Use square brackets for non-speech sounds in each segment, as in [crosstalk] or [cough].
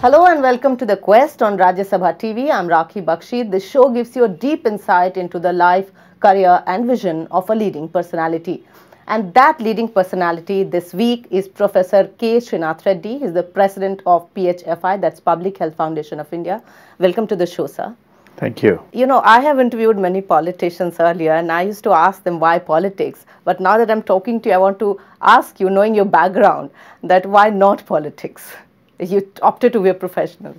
Hello and welcome to The Quest on Rajya Sabha TV. I'm Rakhi Bakshi. This show gives you a deep insight into the life, career and vision of a leading personality. And that leading personality this week is Professor K. Srinath Reddy. He's the president of PHFI, that's Public Health Foundation of India. Welcome to the show, sir. Thank you. You know, I have interviewed many politicians earlier and I used to ask them why politics. But now that I'm talking to you, I want to ask you, knowing your background, that why not politics? you opted to be a professional?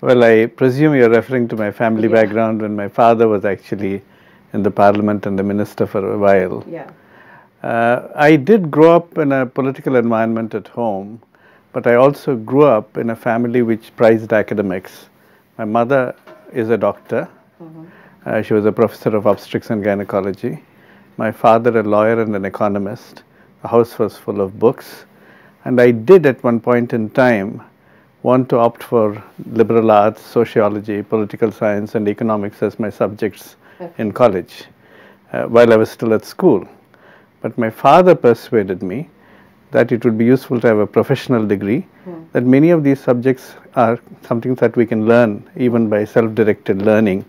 Well, I presume you're referring to my family yeah. background when my father was actually in the parliament and the minister for a while. Yeah. Uh, I did grow up in a political environment at home, but I also grew up in a family which prized academics. My mother is a doctor. Mm -hmm. uh, she was a professor of obstetrics and gynecology. My father, a lawyer and an economist. The house was full of books. And I did at one point in time want to opt for liberal arts, sociology, political science and economics as my subjects okay. in college uh, while I was still at school. But my father persuaded me that it would be useful to have a professional degree, hmm. that many of these subjects are something that we can learn even by self-directed learning.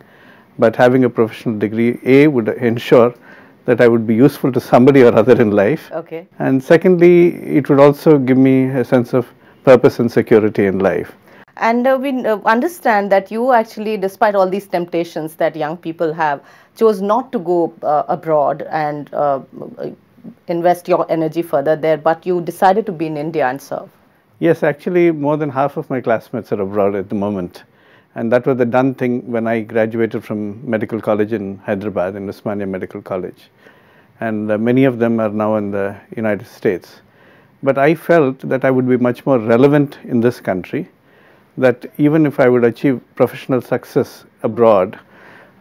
But having a professional degree, A, would ensure that I would be useful to somebody or other in life. Okay. And secondly, it would also give me a sense of purpose and security in life. And uh, we uh, understand that you actually, despite all these temptations that young people have, chose not to go uh, abroad and uh, uh, invest your energy further there, but you decided to be in India and serve. Yes, actually, more than half of my classmates are abroad at the moment. And that was the done thing when I graduated from medical college in Hyderabad, in Usmania Medical College. And uh, many of them are now in the United States. But I felt that I would be much more relevant in this country, that even if I would achieve professional success abroad,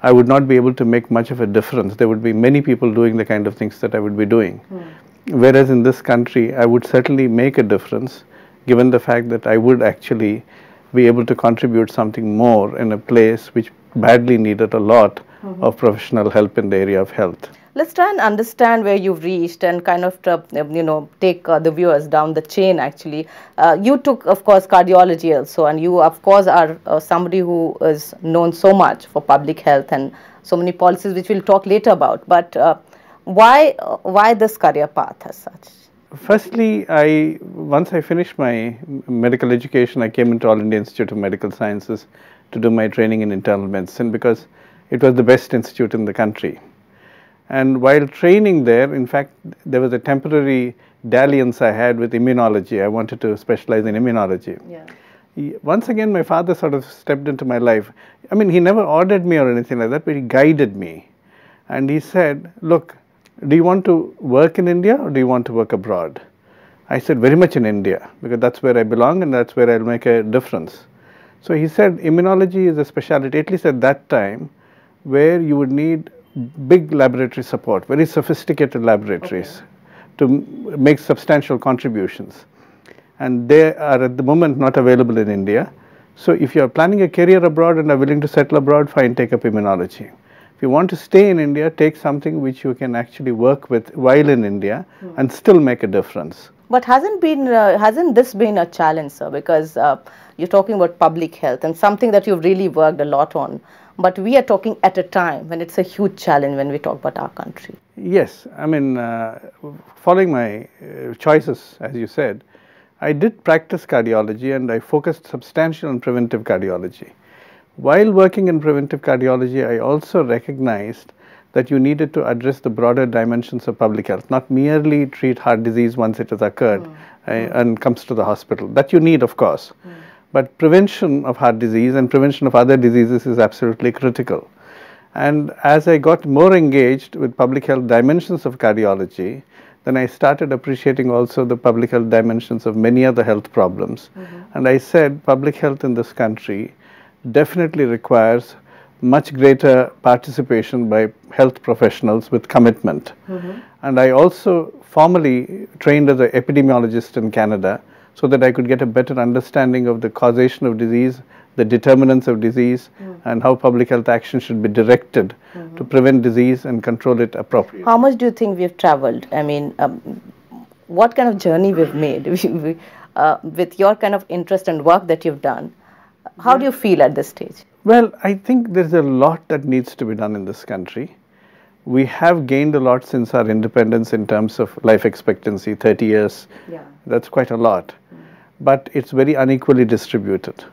I would not be able to make much of a difference. There would be many people doing the kind of things that I would be doing. Mm. Whereas in this country, I would certainly make a difference given the fact that I would actually be able to contribute something more in a place which badly needed a lot mm -hmm. of professional help in the area of health. Let's try and understand where you've reached and kind of, uh, um, you know, take uh, the viewers down the chain actually. Uh, you took, of course, cardiology also and you, of course, are uh, somebody who is known so much for public health and so many policies which we'll talk later about. But uh, why, uh, why this career path as such? firstly, I once I finished my medical education, I came into All India Institute of Medical Sciences to do my training in internal medicine because it was the best institute in the country. And while training there, in fact, there was a temporary dalliance I had with immunology. I wanted to specialize in immunology. Yeah. once again, my father sort of stepped into my life. I mean, he never ordered me or anything like that, but he guided me. And he said, look, do you want to work in India or do you want to work abroad? I said, very much in India because that's where I belong and that's where I'll make a difference. So he said, immunology is a specialty, at least at that time, where you would need big laboratory support, very sophisticated laboratories okay. to make substantial contributions. And they are at the moment not available in India. So if you are planning a career abroad and are willing to settle abroad, fine, take up immunology you want to stay in India, take something which you can actually work with while in India mm. and still make a difference. But hasn't been uh, hasn't this been a challenge, sir? Because uh, you're talking about public health and something that you've really worked a lot on. But we are talking at a time when it's a huge challenge when we talk about our country. Yes, I mean, uh, following my uh, choices, as you said, I did practice cardiology and I focused substantially on preventive cardiology. While working in preventive cardiology, I also recognized that you needed to address the broader dimensions of public health, not merely treat heart disease once it has occurred mm. uh, and comes to the hospital. That you need, of course. Mm. But prevention of heart disease and prevention of other diseases is absolutely critical. And as I got more engaged with public health dimensions of cardiology, then I started appreciating also the public health dimensions of many other health problems. Mm -hmm. And I said public health in this country definitely requires much greater participation by health professionals with commitment. Mm -hmm. And I also formally trained as an epidemiologist in Canada so that I could get a better understanding of the causation of disease, the determinants of disease, mm -hmm. and how public health action should be directed mm -hmm. to prevent disease and control it appropriately. How much do you think we have traveled? I mean, um, what kind of journey we've made [laughs] uh, with your kind of interest and work that you've done? How do you feel at this stage? Well, I think there's a lot that needs to be done in this country. We have gained a lot since our independence in terms of life expectancy, 30 years. Yeah. That's quite a lot. But it's very unequally distributed.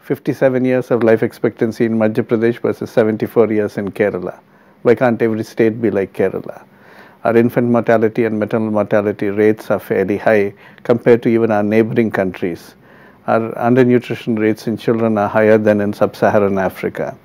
57 years of life expectancy in Madhya Pradesh versus 74 years in Kerala. Why can't every state be like Kerala? Our infant mortality and maternal mortality rates are fairly high compared to even our neighboring countries our undernutrition rates in children are higher than in sub-Saharan Africa.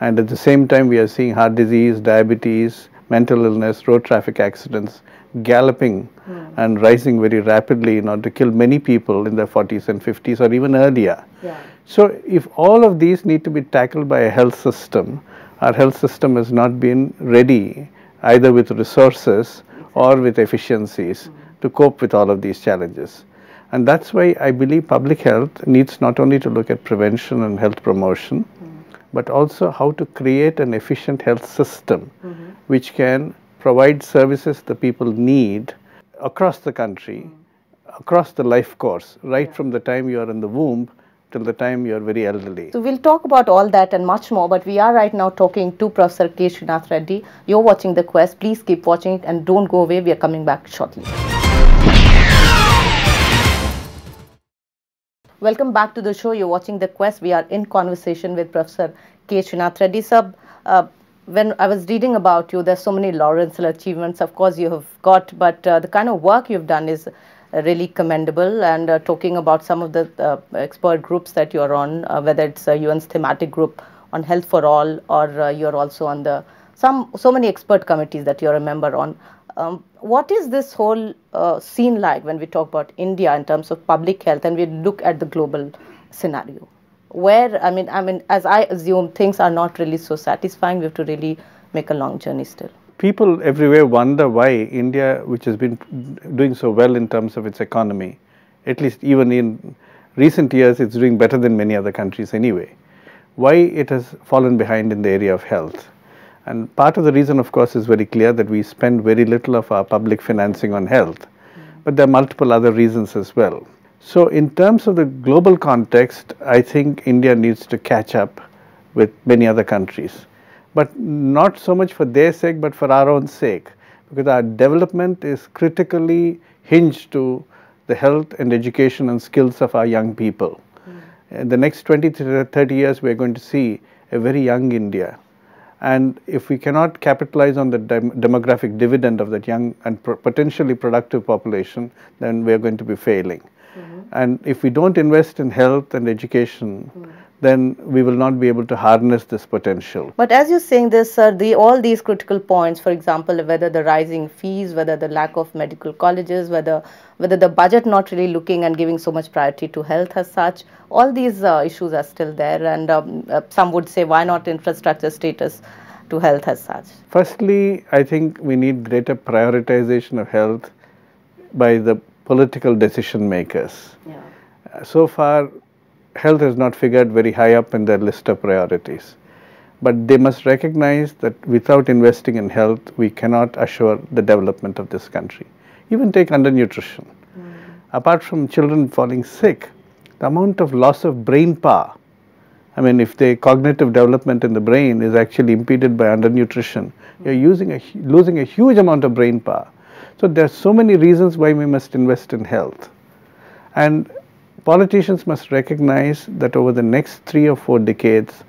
And at the same time, we are seeing heart disease, diabetes, mental illness, road traffic accidents galloping mm. and rising very rapidly in order to kill many people in their 40s and 50s or even earlier. Yeah. So if all of these need to be tackled by a health system, our health system has not been ready either with resources or with efficiencies mm. to cope with all of these challenges. And that is why I believe public health needs not only to look at prevention and health promotion, mm. but also how to create an efficient health system mm -hmm. which can provide services the people need across the country, mm. across the life course, right yeah. from the time you are in the womb till the time you are very elderly. So, we'll talk about all that and much more, but we are right now talking to Professor K. Srinath Reddy. You're watching The Quest. Please keep watching it and don't go away. We are coming back shortly. Welcome back to the show. You're watching The Quest. We are in conversation with Professor K. Srinath Reddy. Sir, uh, when I was reading about you, there's so many Lawrence achievements, of course, you have got, but uh, the kind of work you've done is really commendable. And uh, talking about some of the uh, expert groups that you're on, uh, whether it's UN's uh, thematic group on health for all, or you're also on the some so many expert committees that you're a member on. Um, what is this whole uh, scene like when we talk about India in terms of public health and we look at the global scenario? Where, I mean, I mean, as I assume, things are not really so satisfying. We have to really make a long journey still. People everywhere wonder why India, which has been doing so well in terms of its economy, at least even in recent years, it's doing better than many other countries anyway, why it has fallen behind in the area of health. And part of the reason, of course, is very clear that we spend very little of our public financing on health, mm. but there are multiple other reasons as well. So, in terms of the global context, I think India needs to catch up with many other countries, but not so much for their sake, but for our own sake, because our development is critically hinged to the health and education and skills of our young people. Mm. In the next 20 to 30 years, we are going to see a very young India and if we cannot capitalize on the dem demographic dividend of that young and potentially productive population, then we are going to be failing. Mm -hmm. And if we don't invest in health and education, mm -hmm then we will not be able to harness this potential. But as you're saying this, sir, the, all these critical points, for example, whether the rising fees, whether the lack of medical colleges, whether whether the budget not really looking and giving so much priority to health as such, all these uh, issues are still there. And um, uh, some would say, why not infrastructure status to health as such? Firstly, I think we need greater prioritization of health by the political decision makers. Yeah. Uh, so far, health has not figured very high up in their list of priorities. But they must recognize that without investing in health, we cannot assure the development of this country. Even take undernutrition. Mm. Apart from children falling sick, the amount of loss of brain power, I mean, if the cognitive development in the brain is actually impeded by undernutrition, mm. you're using a, losing a huge amount of brain power. So there are so many reasons why we must invest in health. And Politicians must recognize that over the next three or four decades,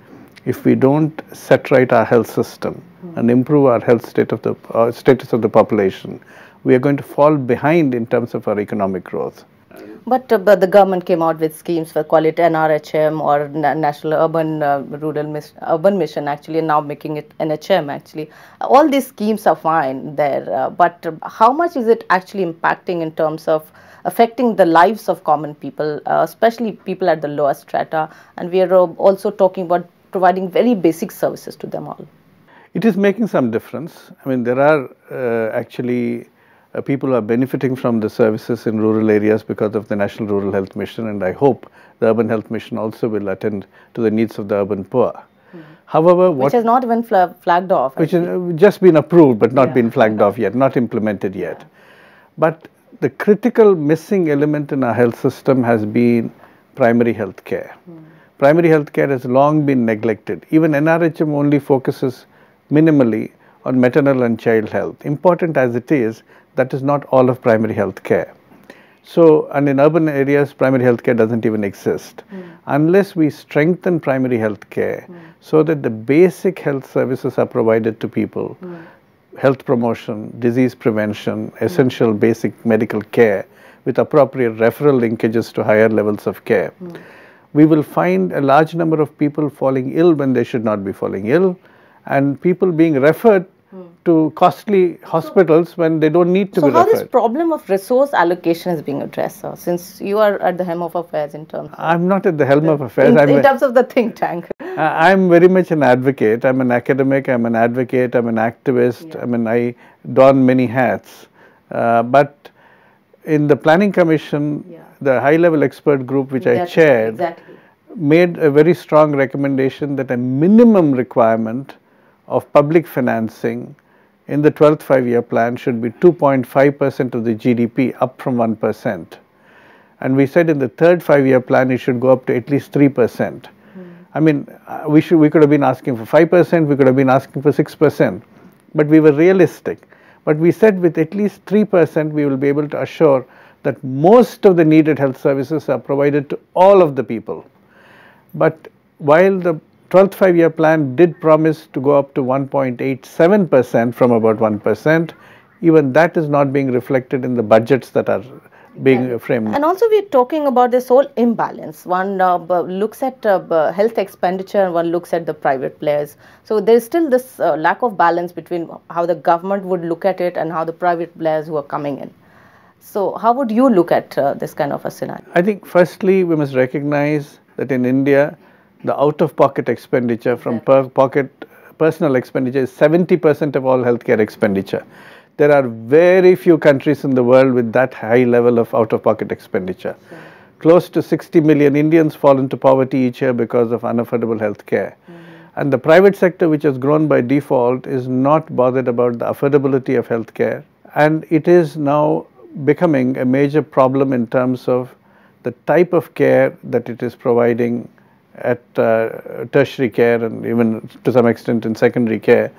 if we don't set right our health system and improve our health state of the uh, status of the population, we are going to fall behind in terms of our economic growth. But, uh, but the government came out with schemes for call it NRHM or Na National Urban uh, Rural Mis Urban Mission actually and now making it NHM actually. All these schemes are fine there, uh, but how much is it actually impacting in terms of affecting the lives of common people, uh, especially people at the lower strata. And we are uh, also talking about providing very basic services to them all. It is making some difference. I mean, there are uh, actually uh, people are benefiting from the services in rural areas because of the National Rural Health Mission, and I hope the Urban Health Mission also will attend to the needs of the urban poor. Hmm. However, which has not been flagged off, which has just been approved but not yeah. been flagged off yet, not implemented yet. Yeah. But the critical missing element in our health system has been primary health care. Mm. Primary health care has long been neglected. Even NRHM only focuses minimally on maternal and child health. Important as it is, that is not all of primary health care. So, and in urban areas, primary health care doesn't even exist. Mm. Unless we strengthen primary health care mm. so that the basic health services are provided to people, mm health promotion, disease prevention, essential mm. basic medical care with appropriate referral linkages to higher levels of care. Mm. We will find a large number of people falling ill when they should not be falling ill and people being referred to costly hospitals when they don't need to so be So how referred. this problem of resource allocation is being addressed, sir, since you are at the helm of affairs in terms of I'm not at the helm the, of affairs. In, in terms a, of the think tank. I'm very much an advocate. I'm an academic, I'm an advocate, I'm an activist. Yeah. I mean, I don many hats. Uh, but in the planning commission, yeah. the high level expert group which That's I chaired, exactly. made a very strong recommendation that a minimum requirement of public financing in the 12th five-year plan should be 2.5 percent of the GDP up from 1 percent. And we said in the third five-year plan it should go up to at least 3 percent. Hmm. I mean, uh, we should we could have been asking for 5 percent, we could have been asking for 6 percent, but we were realistic. But we said with at least 3 percent we will be able to assure that most of the needed health services are provided to all of the people. But while the 12th five-year plan did promise to go up to 1.87 percent from about 1 percent. Even that is not being reflected in the budgets that are being framed. And also we are talking about this whole imbalance. One uh, looks at uh, health expenditure and one looks at the private players. So there is still this uh, lack of balance between how the government would look at it and how the private players who are coming in. So how would you look at uh, this kind of a scenario? I think firstly we must recognize that in India the out-of-pocket expenditure from yeah. per pocket personal expenditure is 70% of all healthcare expenditure. There are very few countries in the world with that high level of out-of-pocket expenditure. Sure. Close to 60 million Indians fall into poverty each year because of unaffordable healthcare. Mm -hmm. And the private sector, which has grown by default, is not bothered about the affordability of healthcare. And it is now becoming a major problem in terms of the type of care that it is providing at uh, tertiary care and even to some extent in secondary care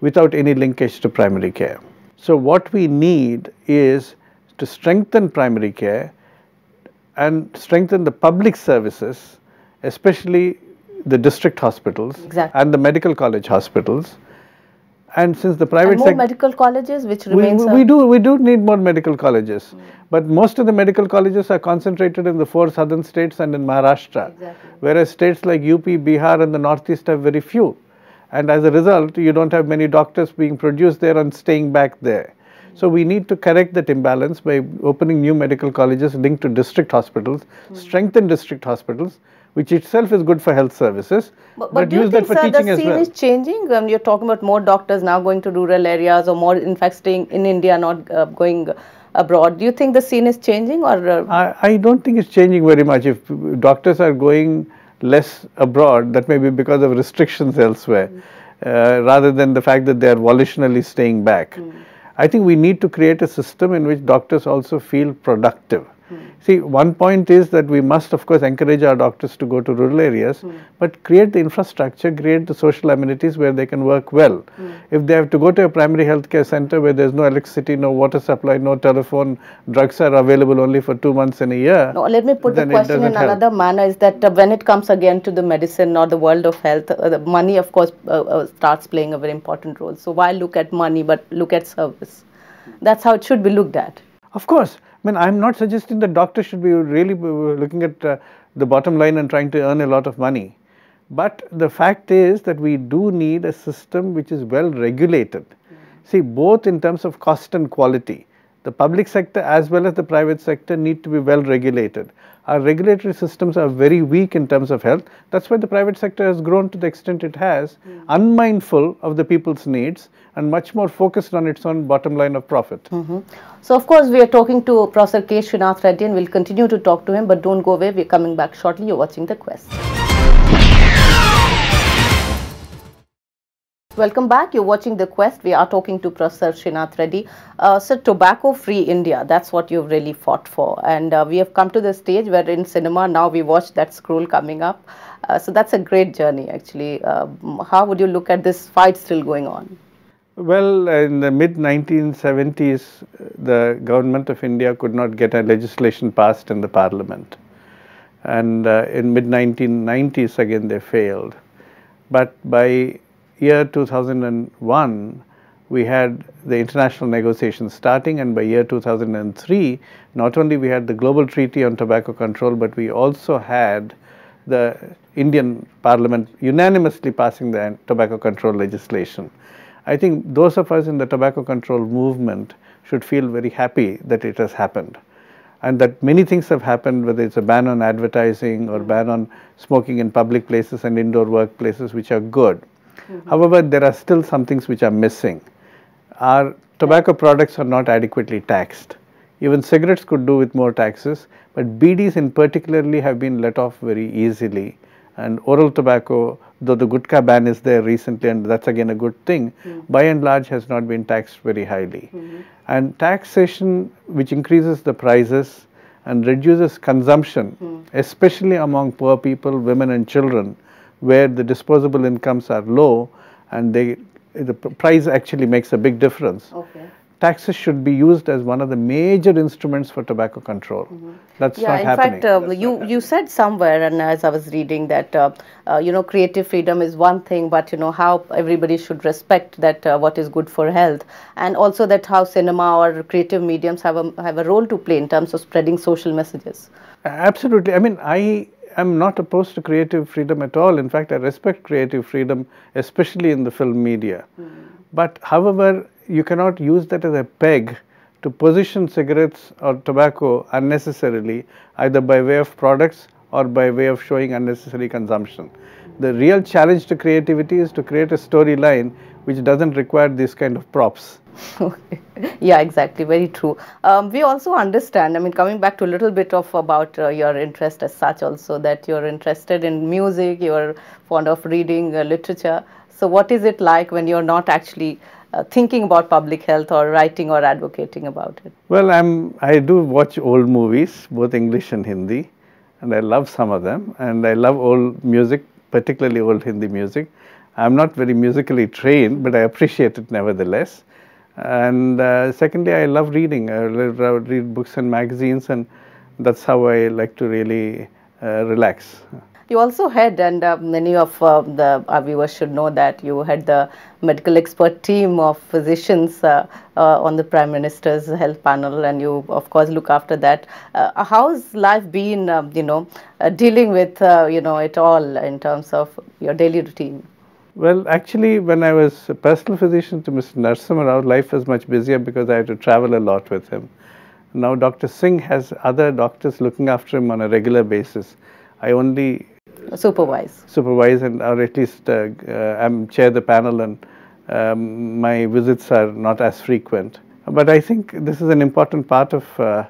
without any linkage to primary care. So, what we need is to strengthen primary care and strengthen the public services, especially the district hospitals exactly. and the medical college hospitals and since the private sector. medical colleges which remains. We, we do, we do need more medical colleges. Mm. But most of the medical colleges are concentrated in the four southern states and in Maharashtra. Exactly. Whereas states like UP, Bihar and the northeast have very few. And as a result, you don't have many doctors being produced there and staying back there. So we need to correct that imbalance by opening new medical colleges linked to district hospitals, mm. strengthen district hospitals which itself is good for health services. But, but do you think, sir, the scene well. is changing? Um, you're talking about more doctors now going to rural areas or more, in fact, staying in India, not uh, going abroad. Do you think the scene is changing or? Uh, I, I don't think it's changing very much. If doctors are going less abroad, that may be because of restrictions elsewhere, mm. uh, rather than the fact that they are volitionally staying back. Mm. I think we need to create a system in which doctors also feel productive Hmm. See, one point is that we must, of course, encourage our doctors to go to rural areas, hmm. but create the infrastructure, create the social amenities where they can work well. Hmm. If they have to go to a primary healthcare center where there is no electricity, no water supply, no telephone, drugs are available only for two months in a year. No, let me put the question in help. another manner is that uh, when it comes again to the medicine or the world of health, uh, the money, of course, uh, uh starts playing a very important role. So, why look at money but look at service? That's how it should be looked at. Of course, mean, I am not suggesting that doctors should be really uh, looking at uh, the bottom line and trying to earn a lot of money. But the fact is that we do need a system which is well regulated. Mm -hmm. See, both in terms of cost and quality, the public sector as well as the private sector need to be well regulated. Our regulatory systems are very weak in terms of health. That is why the private sector has grown to the extent it has, mm -hmm. unmindful of the people's needs and much more focused on its own bottom line of profit. Mm -hmm. So, of course, we are talking to Professor K. Srinath Reddy and we'll continue to talk to him, but don't go away. We're coming back shortly. You're watching The Quest. Welcome back. You're watching The Quest. We are talking to Professor Srinath Reddy. Uh, so, tobacco free India, that's what you've really fought for. And uh, we have come to the stage where in cinema now we watch that scroll coming up. Uh, so, that's a great journey actually. Um, how would you look at this fight still going on? Well, in the mid 1970s, the government of India could not get a legislation passed in the parliament. And uh, in mid 1990s, again, they failed. But by year 2001, we had the international negotiations starting and by year 2003 not only we had the global treaty on tobacco control but we also had the Indian parliament unanimously passing the tobacco control legislation. I think those of us in the tobacco control movement should feel very happy that it has happened and that many things have happened whether it's a ban on advertising or mm-hmm. ban on smoking in public places and indoor workplaces which are good. Mm -hmm. However, there are still some things which are missing. Our tobacco products are not adequately taxed. Even cigarettes could do with more taxes, but BDs in particularly have been let off very easily and oral tobacco, though the gutka ban is there recently and that's again a good thing, mm. by and large has not been taxed very highly. Mm -hmm. And taxation which increases the prices and reduces consumption, mm. especially among poor people, women and children, where the disposable incomes are low and they, the price actually makes a big difference. Okay taxes should be used as one of the major instruments for tobacco control. Mm -hmm. That's yeah, not in fact, uh, you you said somewhere, and as I was reading that, uh, uh, you know, creative freedom is one thing, but you know how everybody should respect that uh, what is good for health, and also that how cinema or creative mediums have a have a role to play in terms of spreading social messages. Absolutely. I mean, I i am not opposed to creative freedom at all. In fact, I respect creative freedom, especially in the film media. Mm -hmm. But however, you cannot use that as a peg to position cigarettes or tobacco unnecessarily either by way of products or by way of showing unnecessary consumption. The real challenge to creativity is to create a storyline which doesn't require these kind of props. [laughs] Okay. yeah, exactly. Very true. Um, we also understand, I mean, coming back to a little bit of about uh, your interest as such also, that you're interested in music, you're fond of reading uh, literature. So, what is it like when you are not actually uh, thinking about public health or writing or advocating about it? Well, I'm, I do watch old movies, both English and Hindi, and I love some of them. And I love old music, particularly old Hindi music. I'm not very musically trained, but I appreciate it nevertheless. And uh, secondly, I love reading. I read books and magazines, and that's how I like to really uh, relax. You also had, and uh, many of uh, the our viewers should know that you had the medical expert team of physicians uh, uh on the Prime Minister's health panel, and you of course look after that. Uh, how's life been, uh, you know, dealing with you know it all in terms of your daily routine? Well, actually, when I was a personal physician to Mr. Narasimha our life was much busier because I had to travel a lot with him. Now Dr. Singh has other doctors looking after him on a regular basis. I only Supervise. Supervise and or at least I'm uh, uh, um, chair the panel and um, my visits are not as frequent. But I think this is an important part of uh,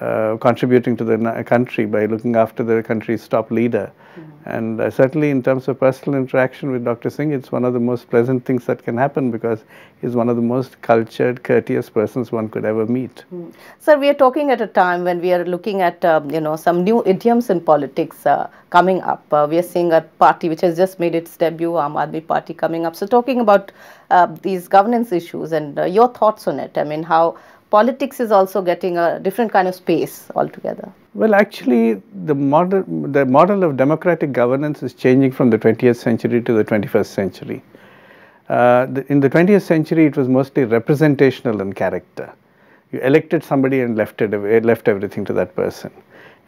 uh, contributing to the country by looking after the country's top leader. Mm -hmm. And uh, certainly in terms of personal interaction with Dr. Singh, it's one of the most pleasant things that can happen because he's one of the most cultured, courteous persons one could ever meet. Mm. Sir, we are talking at a time when we are looking at, um, you know, some new idioms in politics uh, coming up. Uh, we are seeing a party which has just made its debut, Aam Aadmi Party coming up. So talking about uh, these governance issues and uh, your thoughts on it, I mean, how politics is also getting a different kind of space altogether? Well, actually, the model, the model of democratic governance is changing from the 20th century to the 21st century. Uh, the, in the 20th century, it was mostly representational in character. You elected somebody and left, it, eh, left everything to that person.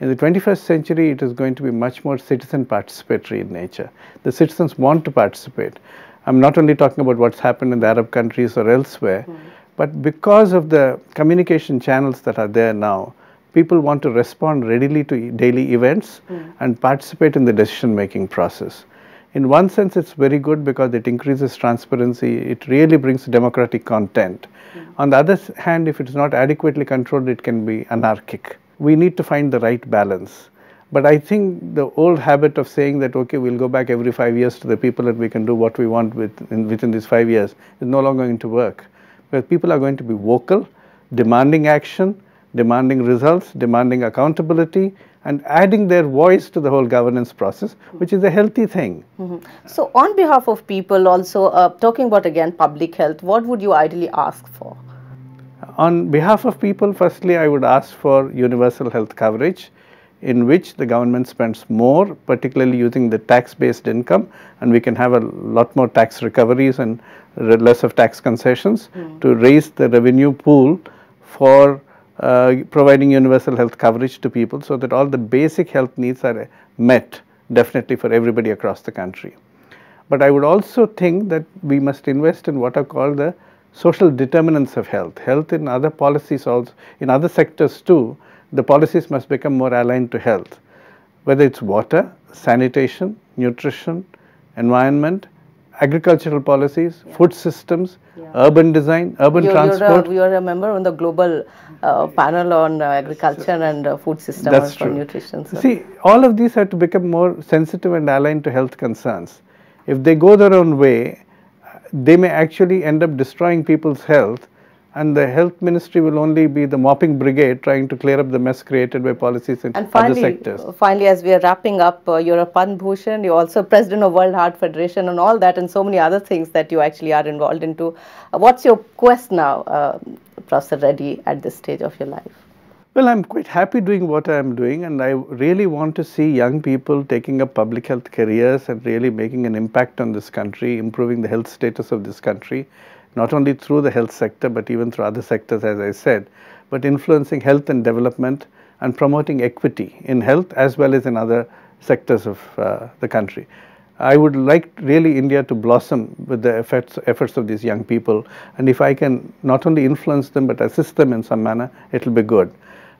In the 21st century, it is going to be much more citizen participatory in nature. The citizens want to participate. I'm not only talking about what's happened in the Arab countries or elsewhere, mm -hmm. But because of the communication channels that are there now, people want to respond readily to daily events mm. and participate in the decision making process. In one sense, it's very good because it increases transparency, it really brings democratic content. Mm. On the other hand, if it's not adequately controlled, it can be anarchic. We need to find the right balance. But I think the old habit of saying that, okay, we'll go back every five years to the people and we can do what we want with, in, within these five years is no longer going to work where people are going to be vocal, demanding action, demanding results, demanding accountability, and adding their voice to the whole governance process, which is a healthy thing. Mm -hmm. So, on behalf of people, also uh, talking about again public health, what would you ideally ask for? On behalf of people, firstly, I would ask for universal health coverage in which the government spends more particularly using the tax based income and we can have a lot more tax recoveries and less of tax concessions mm. to raise the revenue pool for uh, providing universal health coverage to people so that all the basic health needs are uh, met definitely for everybody across the country. But I would also think that we must invest in what are called the social determinants of health, health in other policies also, in other sectors too, the policies must become more aligned to health, whether it's water, sanitation, nutrition, environment, agricultural policies, yeah. food systems, yeah. urban design, urban you're, transport. You're a, member on the global uh, panel on uh, agriculture so, and uh, food systems that's true. nutrition. So. See, all of these have to become more sensitive and aligned to health concerns. If they go their own way, they may actually end up destroying people's health and the health ministry will only be the mopping brigade trying to clear up the mess created by policies in and finally, other sectors. Uh, finally, as we are wrapping up, uh, you're a Pan Bhushan, you're also president of World Heart Federation and all that and so many other things that you actually are involved into. Uh, what's your quest now, uh, Professor Reddy, at this stage of your life? Well, I'm quite happy doing what I'm doing and I really want to see young people taking up public health careers and really making an impact on this country, improving the health status of this country not only through the health sector but even through other sectors as I said, but influencing health and development and promoting equity in health as well as in other sectors of uh, the country. I would like really India to blossom with the efforts, efforts of these young people and if I can not only influence them but assist them in some manner, it will be good.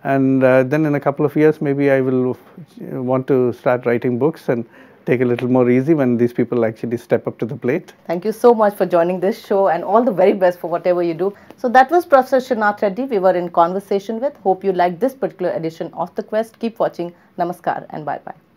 And uh, then in a couple of years maybe I will uh, want to start writing books and take a little more easy when these people actually step up to the plate. Thank you so much for joining this show and all the very best for whatever you do. So that was Professor Srinath Reddy we were in conversation with. Hope you liked this particular edition of The Quest. Keep watching. Namaskar and bye-bye.